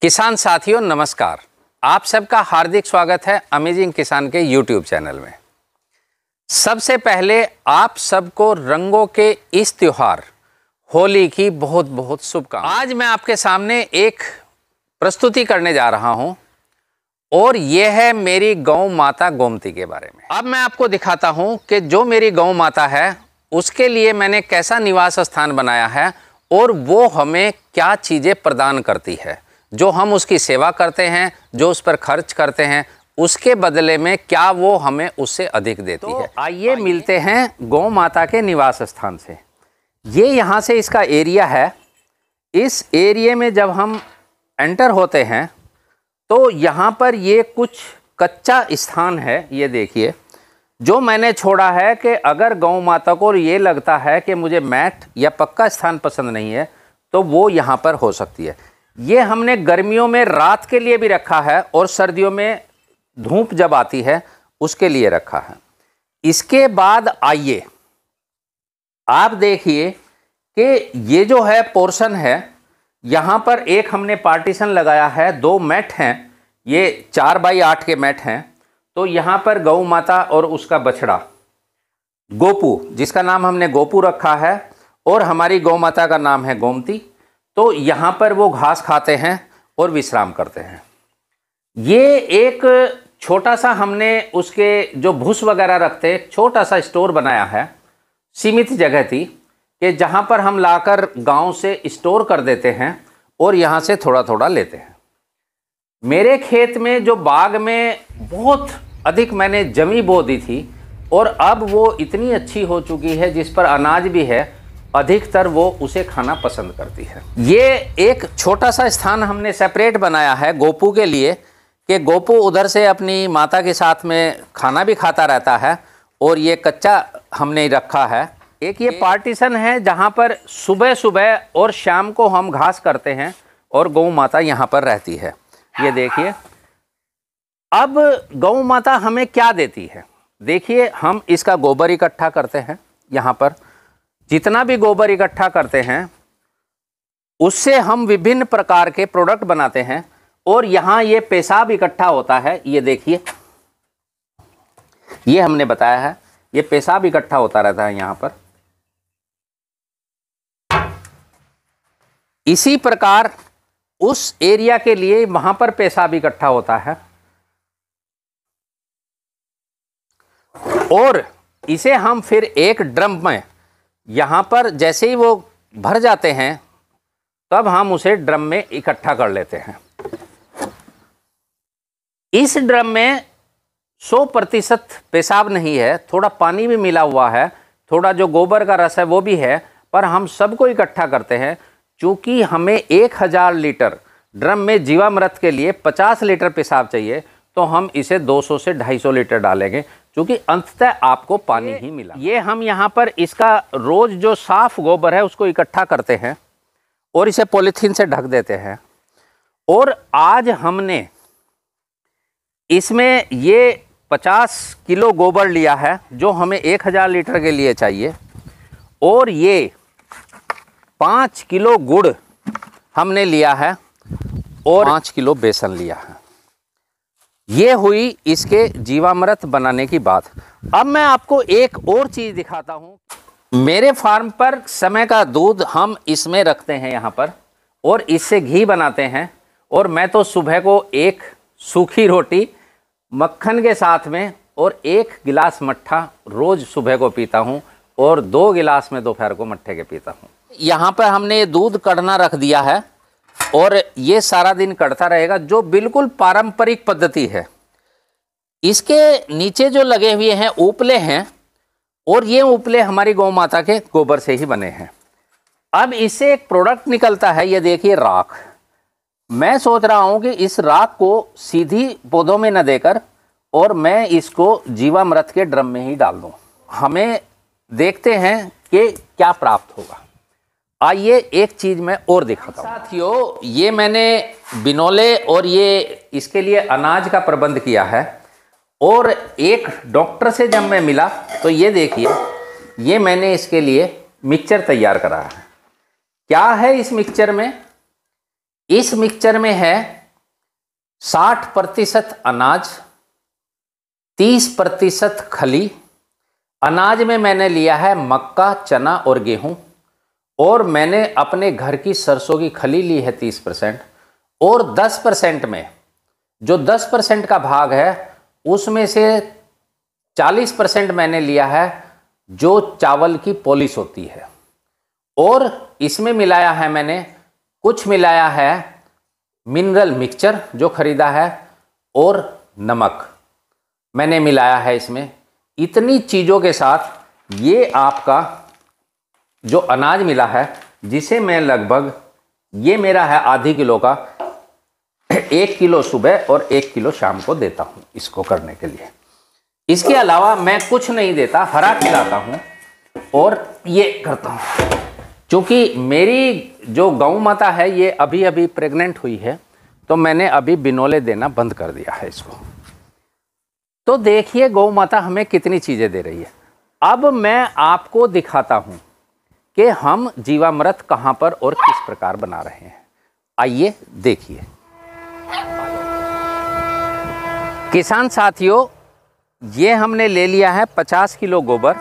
किसान साथियों नमस्कार आप सबका हार्दिक स्वागत है अमेजिंग किसान के यूट्यूब चैनल में सबसे पहले आप सबको रंगों के इस त्यौहार होली की बहुत बहुत शुभकामना आज मैं आपके सामने एक प्रस्तुति करने जा रहा हूं और यह है मेरी गौ माता गोमती के बारे में अब मैं आपको दिखाता हूं कि जो मेरी गौ माता है उसके लिए मैंने कैसा निवास स्थान बनाया है और वो हमें क्या चीज़ें प्रदान करती है जो हम उसकी सेवा करते हैं जो उस पर खर्च करते हैं उसके बदले में क्या वो हमें उससे अधिक देती तो है आइए मिलते हैं गौ माता के निवास स्थान से ये यहाँ से इसका एरिया है इस एरिए में जब हम एंटर होते हैं तो यहाँ पर ये कुछ कच्चा स्थान है ये देखिए जो मैंने छोड़ा है कि अगर गौ माता को ये लगता है कि मुझे मैट या पक्का स्थान पसंद नहीं है तो वो यहाँ पर हो सकती है ये हमने गर्मियों में रात के लिए भी रखा है और सर्दियों में धूप जब आती है उसके लिए रखा है इसके बाद आइए आप देखिए कि ये जो है पोर्शन है यहाँ पर एक हमने पार्टीशन लगाया है दो मैट हैं ये चार बाई आठ के मैट हैं तो यहाँ पर गौ माता और उसका बछड़ा गोपू जिसका नाम हमने गोपू रखा है और हमारी गौ माता का नाम है गोमती तो यहाँ पर वो घास खाते हैं और विश्राम करते हैं ये एक छोटा सा हमने उसके जो भूस वगैरह रखते छोटा सा स्टोर बनाया है सीमित जगह थी कि जहाँ पर हम लाकर गांव से स्टोर कर देते हैं और यहाँ से थोड़ा थोड़ा लेते हैं मेरे खेत में जो बाग में बहुत अधिक मैंने जमी बो दी थी और अब वो इतनी अच्छी हो चुकी है जिस पर अनाज भी है अधिकतर वो उसे खाना पसंद करती है ये एक छोटा सा स्थान हमने सेपरेट बनाया है गोपू के लिए कि गोपू उधर से अपनी माता के साथ में खाना भी खाता रहता है और ये कच्चा हमने रखा है एक ये पार्टीशन है जहाँ पर सुबह सुबह और शाम को हम घास करते हैं और गौ माता यहाँ पर रहती है ये देखिए अब गौ माता हमें क्या देती है देखिए हम इसका गोबर इकट्ठा करते हैं यहाँ पर जितना भी गोबर इकट्ठा करते हैं उससे हम विभिन्न प्रकार के प्रोडक्ट बनाते हैं और यहाँ ये पेशाब इकट्ठा होता है ये देखिए ये हमने बताया है ये पेशाब इकट्ठा होता रहता है यहाँ पर इसी प्रकार उस एरिया के लिए वहां पर पैसा भी इकट्ठा होता है और इसे हम फिर एक ड्रम में यहां पर जैसे ही वो भर जाते हैं तब हम उसे ड्रम में इकट्ठा कर लेते हैं इस ड्रम में 100 प्रतिशत पेशाब नहीं है थोड़ा पानी भी मिला हुआ है थोड़ा जो गोबर का रस है वो भी है पर हम सबको इकट्ठा करते हैं चूँकि हमें एक हज़ार लीटर ड्रम में जीवामृत के लिए पचास लीटर पेशाब चाहिए तो हम इसे 200 से 250 लीटर डालेंगे क्योंकि अंततः आपको पानी ही मिला ये हम यहाँ पर इसका रोज़ जो साफ गोबर है उसको इकट्ठा करते हैं और इसे पॉलीथीन से ढक देते हैं और आज हमने इसमें ये 50 किलो गोबर लिया है जो हमें 1000 लीटर के लिए चाहिए और ये पाँच किलो गुड़ हमने लिया है और पाँच किलो बेसन लिया है ये हुई इसके जीवामृत बनाने की बात अब मैं आपको एक और चीज़ दिखाता हूँ मेरे फार्म पर समय का दूध हम इसमें रखते हैं यहाँ पर और इससे घी बनाते हैं और मैं तो सुबह को एक सूखी रोटी मक्खन के साथ में और एक गिलास मट्ठा रोज़ सुबह को पीता हूँ और दो गिलास में दोपहर को मट्ठे के पीता हूँ यहाँ पर हमने दूध कड़ना रख दिया है और ये सारा दिन कड़ता रहेगा जो बिल्कुल पारंपरिक पद्धति है इसके नीचे जो लगे हुए हैं उपले हैं और ये उपले हमारी गौ माता के गोबर से ही बने हैं अब इससे एक प्रोडक्ट निकलता है ये देखिए राख मैं सोच रहा हूँ कि इस राख को सीधी पौधों में न देकर और मैं इसको जीवामृत के ड्रम में ही डाल दूँ हमें देखते हैं कि क्या प्राप्त होगा आइए एक चीज मैं और दिखाता हूँ साथियों ये मैंने बिनोले और ये इसके लिए अनाज का प्रबंध किया है और एक डॉक्टर से जब मैं मिला तो ये देखिए ये मैंने इसके लिए मिक्सचर तैयार करा है क्या है इस मिक्सचर में इस मिक्सचर में है 60 प्रतिशत अनाज 30 प्रतिशत खली अनाज में मैंने लिया है मक्का चना और गेहूं और मैंने अपने घर की सरसों की खली ली है तीस परसेंट और दस परसेंट में जो दस परसेंट का भाग है उसमें से चालीस परसेंट मैंने लिया है जो चावल की पॉलिश होती है और इसमें मिलाया है मैंने कुछ मिलाया है मिनरल मिक्सचर जो ख़रीदा है और नमक मैंने मिलाया है इसमें इतनी चीज़ों के साथ ये आपका जो अनाज मिला है जिसे मैं लगभग ये मेरा है आधी किलो का एक किलो सुबह और एक किलो शाम को देता हूँ इसको करने के लिए इसके अलावा मैं कुछ नहीं देता हरा खिलाता हूँ और ये करता हूँ क्योंकि मेरी जो गऊ माता है ये अभी अभी प्रेग्नेंट हुई है तो मैंने अभी बिनोले देना बंद कर दिया है इसको तो देखिए गौ माता हमें कितनी चीज़ें दे रही है अब मैं आपको दिखाता हूँ कि हम जीवामृत कहाँ पर और किस प्रकार बना रहे हैं आइए देखिए किसान साथियों ये हमने ले लिया है 50 किलो गोबर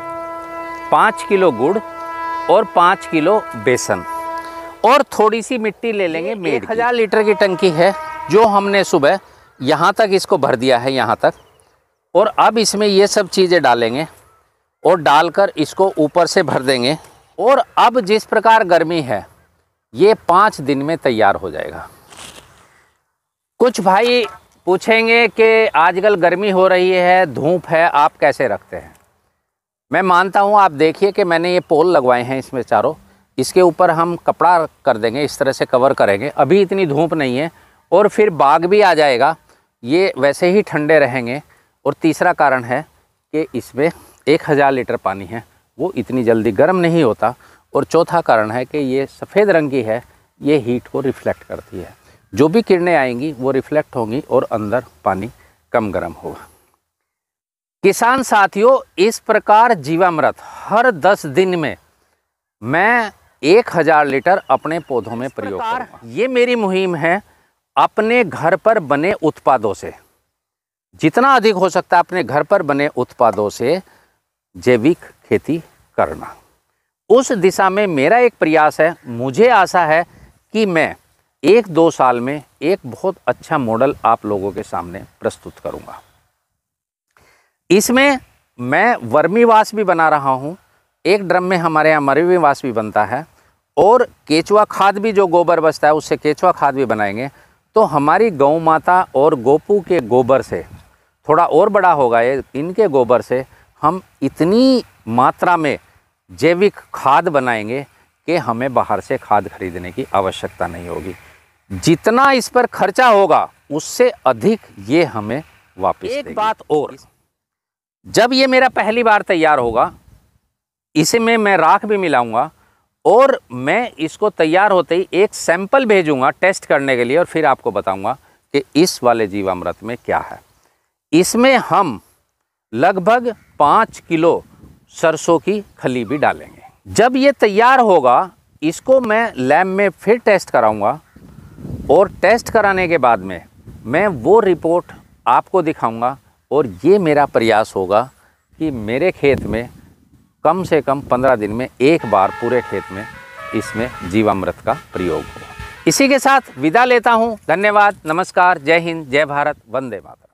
5 किलो गुड़ और 5 किलो बेसन और थोड़ी सी मिट्टी ले लेंगे मेड हज़ार लीटर की टंकी है जो हमने सुबह यहाँ तक इसको भर दिया है यहाँ तक और अब इसमें ये सब चीज़ें डालेंगे और डालकर इसको ऊपर से भर देंगे और अब जिस प्रकार गर्मी है ये पाँच दिन में तैयार हो जाएगा कुछ भाई पूछेंगे कि आजकल गर्मी हो रही है धूप है आप कैसे रखते हैं मैं मानता हूँ आप देखिए कि मैंने ये पोल लगवाए हैं इसमें चारों इसके ऊपर हम कपड़ा कर देंगे इस तरह से कवर करेंगे अभी इतनी धूप नहीं है और फिर बाघ भी आ जाएगा ये वैसे ही ठंडे रहेंगे और तीसरा कारण है कि इसमें एक हज़ार लीटर पानी है वो इतनी जल्दी गर्म नहीं होता और चौथा कारण है कि ये सफ़ेद रंग की है ये हीट को रिफ्लेक्ट करती है जो भी किरणें आएंगी वो रिफ्लेक्ट होंगी और अंदर पानी कम गर्म होगा किसान साथियों इस प्रकार जीवामृत हर दस दिन में मैं एक हज़ार लीटर अपने पौधों में प्रयोग कर ये मेरी मुहिम है अपने घर पर बने उत्पादों से जितना अधिक हो सकता है अपने घर पर बने उत्पादों से जैविक खेती करना उस दिशा में मेरा एक प्रयास है मुझे आशा है कि मैं एक दो साल में एक बहुत अच्छा मॉडल आप लोगों के सामने प्रस्तुत करूंगा इसमें मैं वर्मीवास भी बना रहा हूं एक ड्रम में हमारे यहाँ मरवीवास भी बनता है और केचुआ खाद भी जो गोबर बचता है उससे केचुआ खाद भी बनाएंगे तो हमारी गौ माता और गोपू के गोबर से थोड़ा और बड़ा होगा ये इनके गोबर से हम इतनी मात्रा में जैविक खाद बनाएंगे कि हमें बाहर से खाद खरीदने की आवश्यकता नहीं होगी जितना इस पर खर्चा होगा उससे अधिक ये हमें वापस एक बात और जब ये मेरा पहली बार तैयार होगा इसमें मैं राख भी मिलाऊंगा और मैं इसको तैयार होते ही एक सैंपल भेजूंगा टेस्ट करने के लिए और फिर आपको बताऊंगा कि इस वाले जीवामृत में क्या है इसमें हम लगभग पाँच किलो सरसों की खली भी डालेंगे जब ये तैयार होगा इसको मैं लैब में फिर टेस्ट कराऊंगा और टेस्ट कराने के बाद में मैं वो रिपोर्ट आपको दिखाऊंगा और ये मेरा प्रयास होगा कि मेरे खेत में कम से कम पंद्रह दिन में एक बार पूरे खेत में इसमें जीवामृत का प्रयोग हो इसी के साथ विदा लेता हूँ धन्यवाद नमस्कार जय हिंद जय भारत वंदे मातरम